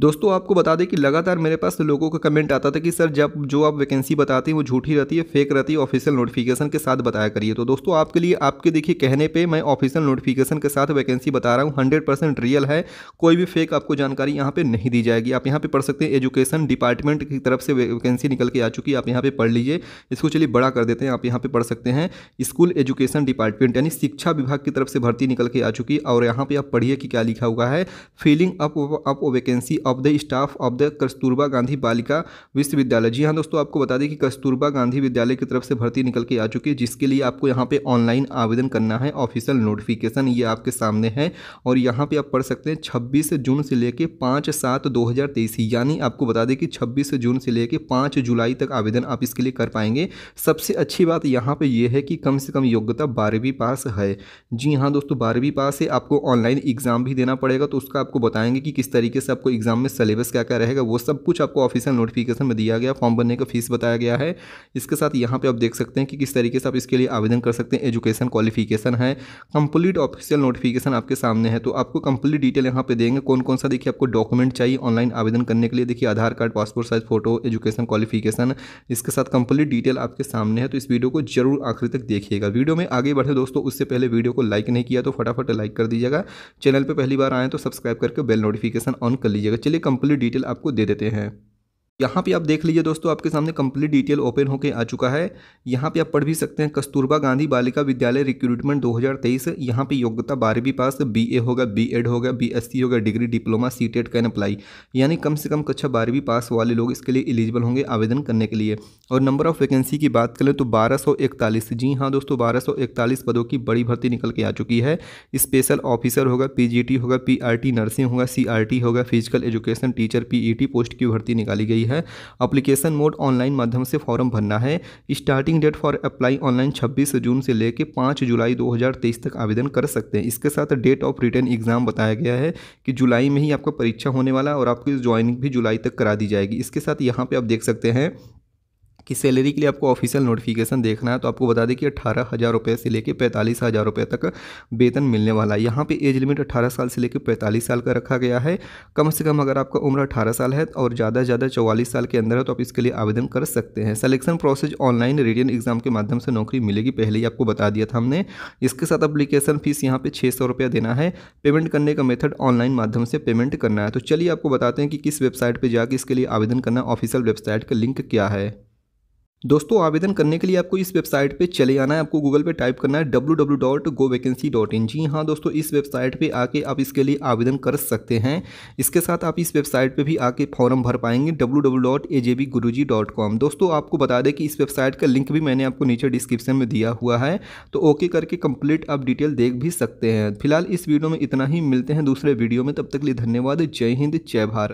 दोस्तों आपको बता दें कि लगातार मेरे पास लोगों का कमेंट आता था कि सर जब जो आप वैकेंसी बताते हैं वो झूठी रहती है फेक रहती है ऑफिशियल नोटिफिकेशन के साथ बताया करिए तो दोस्तों आपके लिए आपके देखिए कहने पे मैं ऑफिशियल नोटिफिकेशन के साथ वैकेंसी बता रहा हूँ हंड्रेड परसेंट रियल है कोई भी फेक आपको जानकारी यहाँ पर नहीं दी जाएगी आप यहाँ पर पढ़ सकते हैं एजुकेशन डिपार्टमेंट की तरफ से वैकेंसी निकल के आ चुकी है आप यहाँ पर पढ़ लीजिए इसको चलिए बड़ा कर देते हैं आप यहाँ पर पढ़ सकते हैं स्कूल एजुकेशन डिपार्टमेंट यानी शिक्षा विभाग की तरफ से भर्ती निकल के आ चुकी है और यहाँ पर आप पढ़िए कि क्या लिखा हुआ है filling up vacancy of the staff of the Kasturba Gandhi Balika Vishwavidyalaya जी हाँ दोस्तों आपको बता दें कि कस्तूरबा गांधी विद्यालय की तरफ से भर्ती निकल के आ चुकी है जिसके लिए आपको यहाँ पे ऑनलाइन आवेदन करना है ऑफिशियल नोटिफिकेशन ये आपके सामने है और यहाँ पे आप पढ़ सकते हैं छब्बीस जून से लेकर पाँच सात दो यानी आपको बता दें कि छब्बीस जून से लेकर पाँच जुलाई तक आवेदन आप इसके लिए कर पाएंगे सबसे अच्छी बात यहाँ पर यह है कि कम से कम योग्यता बारहवीं पास है जी हाँ दोस्तों बारहवीं पास है आपको ऑनलाइन एग्ज़ाम भी देना पड़ेगा तो उसका आपको बताएंगे कि किस तरीके से आपको एग्ज़ाम एग्जाम में सिलेबस क्या क्या रहेगा वो सब कुछ आपको ऑफिशियल नोटिफिकेशन में दिया गया फॉर्म भरने का फीस बताया गया है इसके साथ यहाँ पर आप देख सकते हैं कि किस तरीके से आप इसके लिए आवेदन कर सकते हैं एजुकेशन क्वालिफिकेशन है कंप्लीट ऑफिशियल नोटिफिकेशन आपके सामने है तो आपको कंप्लीट डिटेल यहाँ पे देंगे कौन कौन सा देखिए आपको डॉक्यूमेंट चाहिए ऑनलाइन आवेदन करने के लिए देखिए Aadhaar card passport size photo education qualification इसके साथ कंप्लीट डिटेल आपके सामने है तो इस वीडियो को जरूर आखिरी तक देखिएगा वीडियो में आगे बढ़े दोस्तों उससे पहले वीडियो को लाइक नहीं किया तो फटाफट लाइक कर दीजिएगा चैनल पर पहली बार आए तो सब्सक्राइब करके बेल नोटिफिकेशन ऑन कर लीजिएगा चलिए कंप्लीट डिटेल आपको दे देते हैं यहाँ पे आप देख लीजिए दोस्तों आपके सामने कंप्लीट डिटेल ओपन होके आ चुका है यहाँ पे आप पढ़ भी सकते हैं कस्तूरबा गांधी बालिका विद्यालय रिक्रूटमेंट 2023 यहाँ पे योग्यता बारहवीं पास बीए होगा बीएड होगा बीएससी होगा degree diploma C TET can apply यानी कम से कम कक्षा बारहवीं पास वाले लोग इसके लिए एलिजिबल होंगे आवेदन करने के लिए और नंबर ऑफ वैकेंसी की बात करें तो बारह जी हाँ दोस्तों बारह पदों की बड़ी भर्ती निकल के आ चुकी है स्पेशल ऑफिसर होगा पी होगा पी नर्सिंग होगा सी होगा physical education teacher P post की भर्ती निकाली गई है अप्लीकेशन मोड ऑनलाइन माध्यम से फॉर्म भरना है starting date for apply online छब्बीस जून से लेकर पाँच जुलाई 2023 तक आवेदन कर सकते हैं इसके साथ डेट ऑफ रिटर्न एग्जाम बताया गया है कि जुलाई में ही आपका परीक्षा होने वाला और आपकी ज्वाइनिंग भी जुलाई तक करा दी जाएगी इसके साथ यहाँ पर आप देख सकते हैं कि सैलरी के लिए आपको ऑफिशियल नोटिफिकेशन देखना है तो आपको बता दें कि अठारह हज़ार रुपये से लेकर पैंतालीस हज़ार रुपये तक वेतन मिलने वाला है यहाँ पे एज लिमिट अठारह साल से लेकर पैंतालीस साल का रखा गया है कम से कम अगर आपका उम्र अठारह साल है और ज़्यादा से ज़्यादा चौवालीस साल के अंदर है तो आप इसके लिए आवेदन कर सकते हैं selection process online written exam के माध्यम से नौकरी मिलेगी पहले ही आपको बता दिया था हमने इसके साथ अप्लीकेशन फीस यहाँ पर छः सौ देना है पेमेंट करने का मेथड ऑनलाइन माध्यम से पेमेंट करना है तो चलिए आपको बताते हैं कि किस वेबसाइट पर जाकर इसके लिए आवेदन करना ऑफिशियल वेबसाइट का लिंक क्या है दोस्तों आवेदन करने के लिए आपको इस वेबसाइट पे चले आना है आपको गूगल पे टाइप करना है W W dot go vacancy dot in जी हाँ दोस्तों इस वेबसाइट पे आके आप इसके लिए आवेदन कर सकते हैं इसके साथ आप इस वेबसाइट पे भी आके फॉर्म भर पाएंगे W W dot A J B guru ji dot com दोस्तों आपको बता दें कि इस वेबसाइट का लिंक भी मैंने आपको नीचे डिस्क्रिप्शन में दिया हुआ है तो ओके करके कंप्लीट आप डिटेल देख भी सकते हैं फिलहाल इस वीडियो में इतना ही मिलते हैं दूसरे वीडियो में तब तक लिए धन्यवाद जय हिंद जय भारत